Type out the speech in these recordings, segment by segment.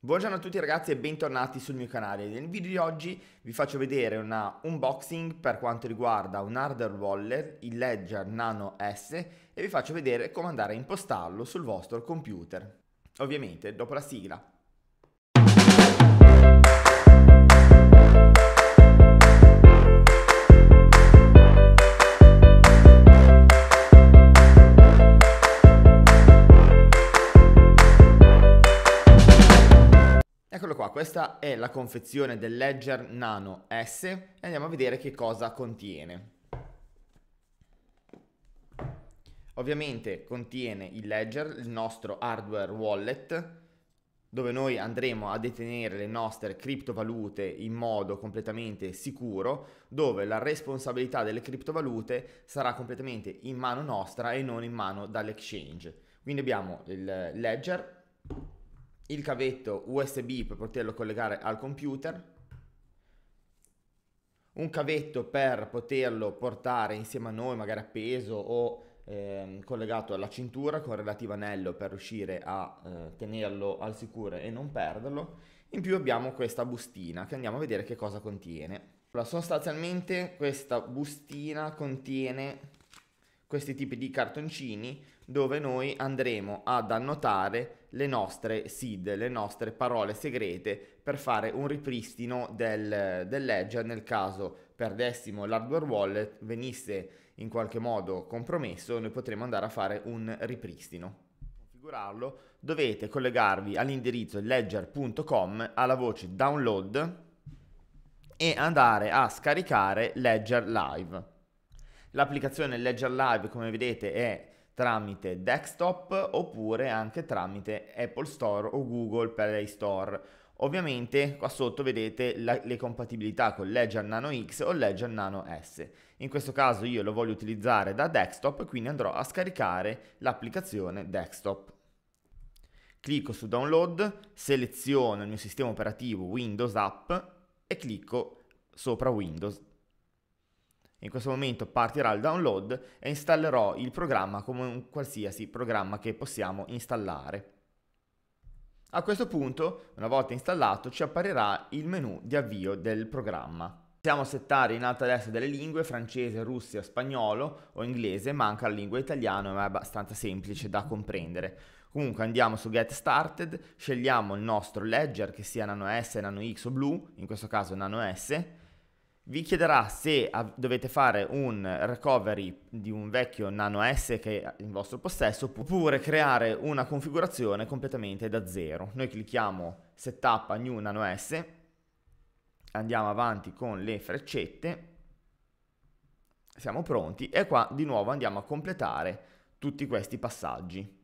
Buongiorno a tutti ragazzi e bentornati sul mio canale. Nel video di oggi vi faccio vedere un unboxing per quanto riguarda un hardware wallet, il Ledger Nano S e vi faccio vedere come andare a impostarlo sul vostro computer. Ovviamente dopo la sigla. questa è la confezione del Ledger Nano S e andiamo a vedere che cosa contiene. Ovviamente contiene il Ledger, il nostro hardware wallet, dove noi andremo a detenere le nostre criptovalute in modo completamente sicuro, dove la responsabilità delle criptovalute sarà completamente in mano nostra e non in mano dall'exchange. Quindi abbiamo il ledger il cavetto USB per poterlo collegare al computer, un cavetto per poterlo portare insieme a noi, magari appeso o ehm, collegato alla cintura con relativo anello per riuscire a eh, tenerlo al sicuro e non perderlo. In più abbiamo questa bustina che andiamo a vedere che cosa contiene. Allora, sostanzialmente questa bustina contiene questi tipi di cartoncini dove noi andremo ad annotare le nostre seed, le nostre parole segrete per fare un ripristino del, ledger nel caso perdessimo l'hardware wallet, venisse in qualche modo compromesso, noi potremmo andare a fare un ripristino. Per configurarlo dovete collegarvi all'indirizzo ledger.com alla voce download e andare a scaricare Ledger Live. L'applicazione Ledger Live, come vedete, è tramite desktop oppure anche tramite Apple Store o Google Play Store. Ovviamente qua sotto vedete la, le compatibilità con Ledger Nano X o Ledger Nano S. In questo caso io lo voglio utilizzare da desktop, quindi andrò a scaricare l'applicazione desktop. Clicco su download, seleziono il mio sistema operativo Windows App e clicco sopra Windows. In questo momento partirà il download e installerò il programma come un qualsiasi programma che possiamo installare. A questo punto, una volta installato, ci apparirà il menu di avvio del programma. Possiamo settare in alto a destra delle lingue, francese, russia, spagnolo o inglese, manca la lingua italiana ma è abbastanza semplice da comprendere. Comunque andiamo su Get Started, scegliamo il nostro ledger che sia Nano S, Nano X o Blue, in questo caso Nano S, vi chiederà se dovete fare un recovery di un vecchio Nano S che è in vostro possesso oppure creare una configurazione completamente da zero. Noi clicchiamo Setup New Nano S, andiamo avanti con le freccette, siamo pronti e qua di nuovo andiamo a completare tutti questi passaggi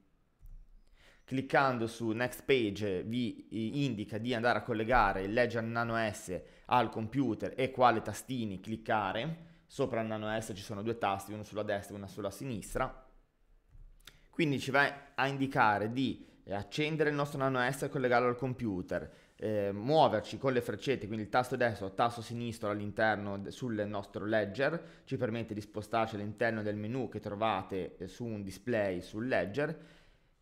cliccando su Next Page vi eh, indica di andare a collegare il Ledger Nano S al computer e quale tastini cliccare. Sopra il Nano S ci sono due tasti, uno sulla destra e uno sulla sinistra. Quindi ci va a indicare di eh, accendere il nostro Nano S e collegarlo al computer, eh, muoverci con le freccette, quindi il tasto destro, e il tasto sinistro all'interno sul nostro ledger, ci permette di spostarci all'interno del menu che trovate eh, su un display sul ledger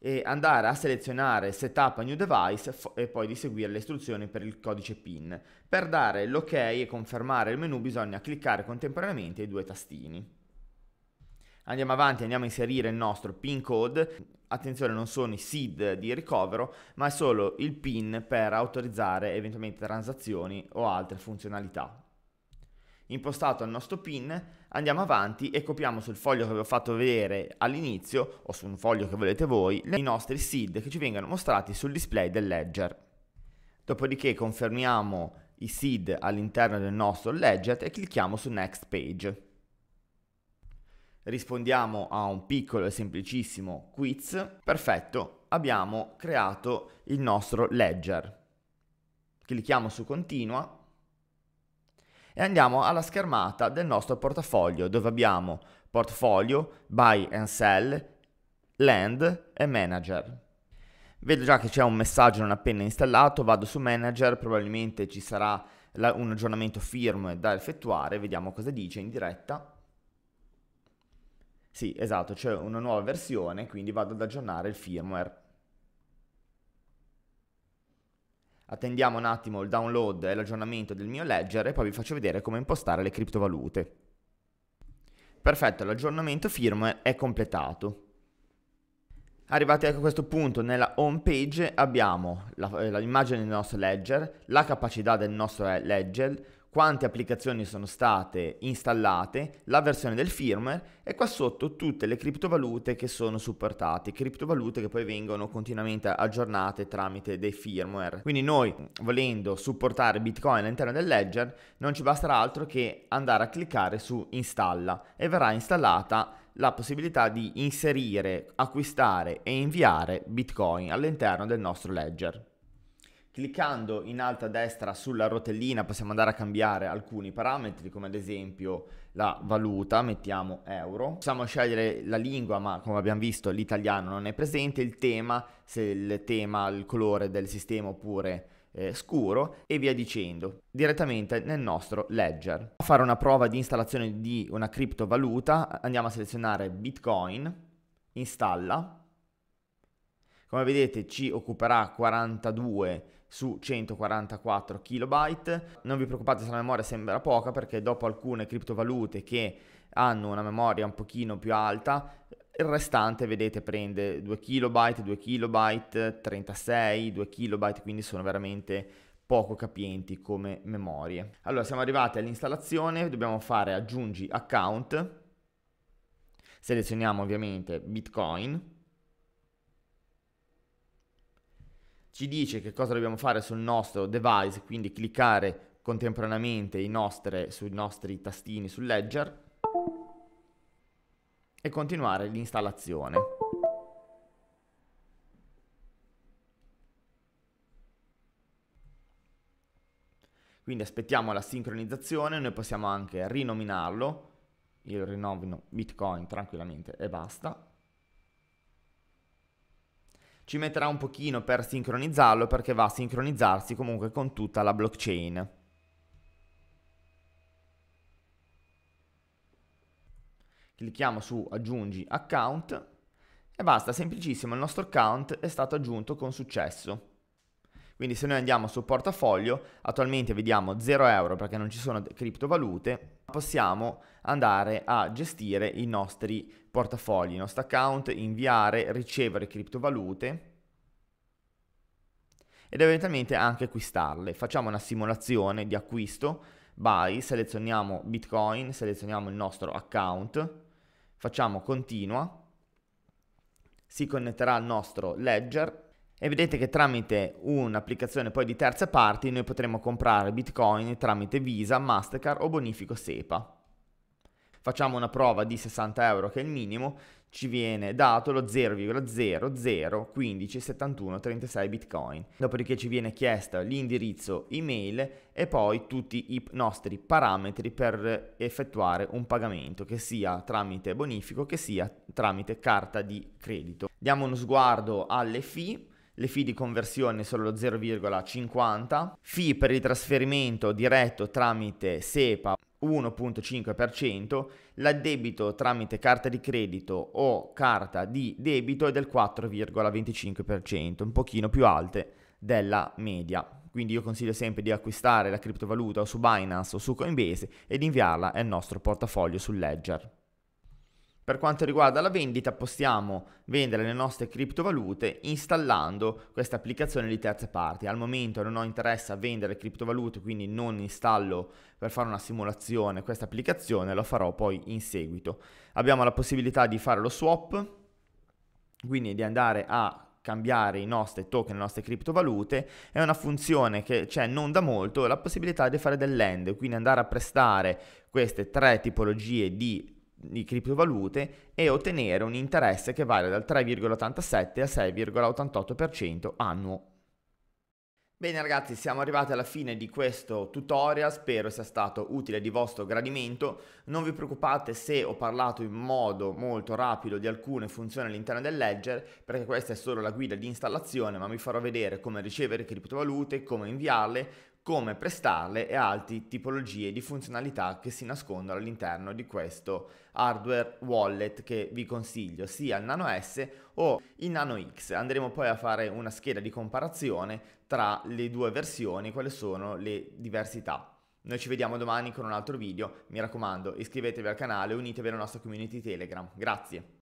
e andare a selezionare Setup a New Device e poi di seguire le istruzioni per il codice PIN. Per dare l'ok e confermare il menu bisogna cliccare contemporaneamente i due tastini. Andiamo avanti, andiamo a inserire il nostro PIN code. Attenzione, non sono i SID di ricovero, ma è solo il PIN per autorizzare eventualmente transazioni o altre funzionalità. Impostato il nostro PIN, andiamo avanti e copiamo sul foglio che vi ho fatto vedere all'inizio o su un foglio che volete voi i nostri seed che ci vengono mostrati sul display del ledger. Dopodiché confermiamo i seed all'interno del nostro ledger e clicchiamo su Next Page. Rispondiamo a un piccolo e semplicissimo quiz. Perfetto, abbiamo creato il nostro ledger. Clicchiamo su Continua e andiamo alla schermata del nostro portafoglio dove abbiamo portfolio, buy and sell, land e manager. Vedo già che c'è un messaggio non appena installato, vado su manager, probabilmente ci sarà la, un aggiornamento firmware da effettuare, vediamo cosa dice in diretta. Sì, esatto, c'è una nuova versione, quindi vado ad aggiornare il firmware. Attendiamo un attimo il download e l'aggiornamento del mio ledger e poi vi faccio vedere come impostare le criptovalute. Perfetto, l'aggiornamento firmware è completato. Arrivati a questo punto nella home page abbiamo l'immagine eh, del nostro ledger, la capacità del nostro ledger, quante applicazioni sono state installate, la versione del firmware e qua sotto tutte le criptovalute che sono supportate, criptovalute che poi vengono continuamente aggiornate tramite dei firmware. Quindi noi volendo supportare Bitcoin all'interno del ledger non ci basterà altro che andare a cliccare su installa e verrà installata la possibilità di inserire, acquistare e inviare Bitcoin all'interno del nostro ledger. Cliccando in alto a destra sulla rotellina possiamo andare a cambiare alcuni parametri come ad esempio la valuta, mettiamo euro. Possiamo scegliere la lingua ma come abbiamo visto l'italiano non è presente, il tema, se il tema, il colore del sistema oppure eh, scuro e via dicendo direttamente nel nostro ledger. A fare una prova di installazione di una criptovaluta andiamo a selezionare Bitcoin, installa come vedete ci occuperà 42 su 144 KB. Non vi preoccupate se la memoria sembra poca perché dopo alcune criptovalute che hanno una memoria un pochino più alta, il restante vedete prende 2 KB, 2 KB, 36, 2 KB, quindi sono veramente poco capienti come memorie. Allora siamo arrivati all'installazione, dobbiamo fare aggiungi account, selezioniamo ovviamente Bitcoin, ci dice che cosa dobbiamo fare sul nostro device, quindi cliccare contemporaneamente nostre, sui nostri tastini sul ledger e continuare l'installazione. Quindi aspettiamo la sincronizzazione, noi possiamo anche rinominarlo, io rinomino Bitcoin tranquillamente e basta. Ci metterà un pochino per sincronizzarlo perché va a sincronizzarsi comunque con tutta la blockchain. Clicchiamo su aggiungi account e basta, semplicissimo, il nostro account è stato aggiunto con successo. Quindi se noi andiamo sul portafoglio, attualmente vediamo 0 euro perché non ci sono criptovalute, possiamo andare a gestire i nostri portafogli, il nostro account, inviare, ricevere criptovalute ed eventualmente anche acquistarle. Facciamo una simulazione di acquisto, buy, selezioniamo Bitcoin, selezioniamo il nostro account, facciamo continua, si connetterà al nostro ledger è evidente che tramite un'applicazione poi di terze parti noi potremo comprare Bitcoin tramite Visa, Mastercard o bonifico SEPA. Facciamo una prova di 60 euro che è il minimo, ci viene dato lo 0,00157136 bitcoin. Dopodiché ci viene chiesto l'indirizzo email e poi tutti i nostri parametri per effettuare un pagamento, che sia tramite bonifico, che sia tramite carta di credito. Diamo uno sguardo alle fee le fee di conversione sono lo 0,50, fee per il trasferimento diretto tramite SEPA 1.5%, l'addebito tramite carta di credito o carta di debito è del 4,25%, un pochino più alte della media. Quindi io consiglio sempre di acquistare la criptovaluta o su Binance o su Coinbase ed inviarla al nostro portafoglio su Ledger. Per quanto riguarda la vendita, possiamo vendere le nostre criptovalute installando questa applicazione di terze parti. Al momento non ho interesse a vendere criptovalute, quindi non installo per fare una simulazione questa applicazione, lo farò poi in seguito. Abbiamo la possibilità di fare lo swap, quindi di andare a cambiare i nostri token, le nostre criptovalute, è una funzione che c'è non da molto, la possibilità di fare del lend, quindi andare a prestare queste tre tipologie di di criptovalute e ottenere un interesse che varia dal 3,87 al 6,88% annuo. Bene ragazzi, siamo arrivati alla fine di questo tutorial, spero sia stato utile di vostro gradimento. Non vi preoccupate se ho parlato in modo molto rapido di alcune funzioni all'interno del Ledger, perché questa è solo la guida di installazione, ma vi farò vedere come ricevere criptovalute, come inviarle, come prestarle e altre tipologie di funzionalità che si nascondono all'interno di questo hardware wallet che vi consiglio sia il Nano S o il Nano X. Andremo poi a fare una scheda di comparazione tra le due versioni, quali sono le diversità. Noi ci vediamo domani con un altro video, mi raccomando iscrivetevi al canale e unitevi alla nostra community Telegram. Grazie!